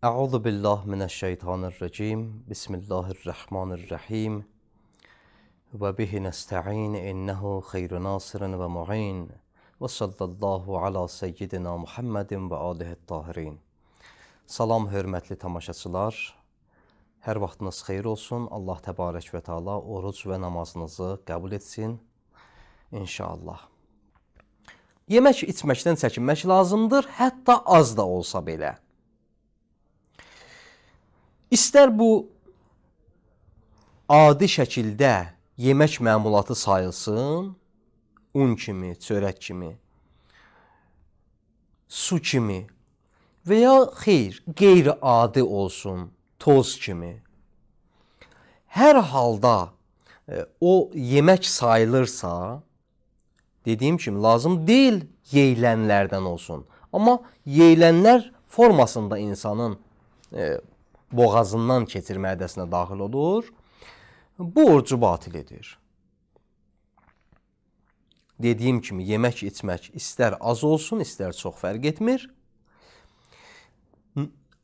Əuzu billah minəşşeytanirracim. Bismillahirrahmanirrahim. Və bihi nesta'in innehu xeyru nasirin və mu'in. Və sallallahu ala seyyidina Muhammedin və alihi tahirin. Salam hörmətli tamaşaçılar. Hər vaxtınız xeyir olsun. Allah təbarək və təala oruc və namazınızı qəbul etsin. İnşallah. Yemək içməkdən çəkinmək lazımdır, hətta az da olsa belə. İstər bu adi şəkildə yemək məmulatı sayılsın, un kimi, çörək kimi, su kimi və ya xeyr, qeyri-adi olsun, toz kimi. Hər halda e, o yemək sayılırsa, dediyim kimi lazım deyil yeyilənlərdən olsun. Amma yeyilənlər formasında insanın e, boğazından keçir mədəsinə daxil olur. Bu orucu batil edir. Dediyim kimi yemək içmək istər az olsun, istər çox fərq etmir.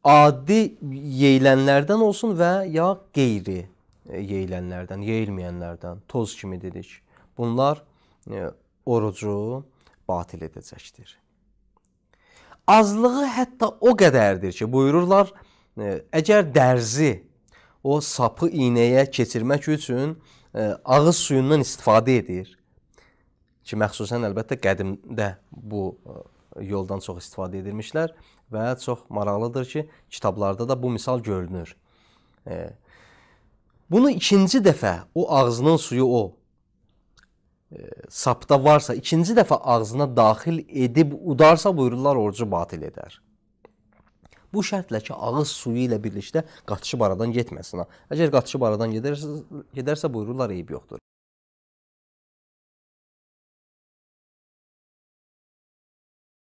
Adi yeyilənlərdən olsun və ya qeyri e, yeyilənlərdən, yeyilməyənlərdən, toz kimi dedik. Bunlar e, orucu batil edəcəkdir. Azlığı hətta o qədərdir ki, buyururlar, əgər dərzi o sapı iynəyə keçirmək üçün e, ağız suyundan istifadə edir ki, məxsusən əlbəttə qədimdə bu e, yoldan çox istifadə edilmişlər və çox maraqlıdır ki, kitablarda da bu misal görünür. E, bunu ikinci dəfə o ağzının suyu o sapda varsa, ikinci dəfə ağzına daxil edib udarsa buyururlar orucu batil edər. Bu şərtlə ki, ağız suyu ilə birlikdə qatışıb aradan getməsin ha. Əgər qatışıb aradan gedərsə, gedərsə buyururlar eyib yoxdur.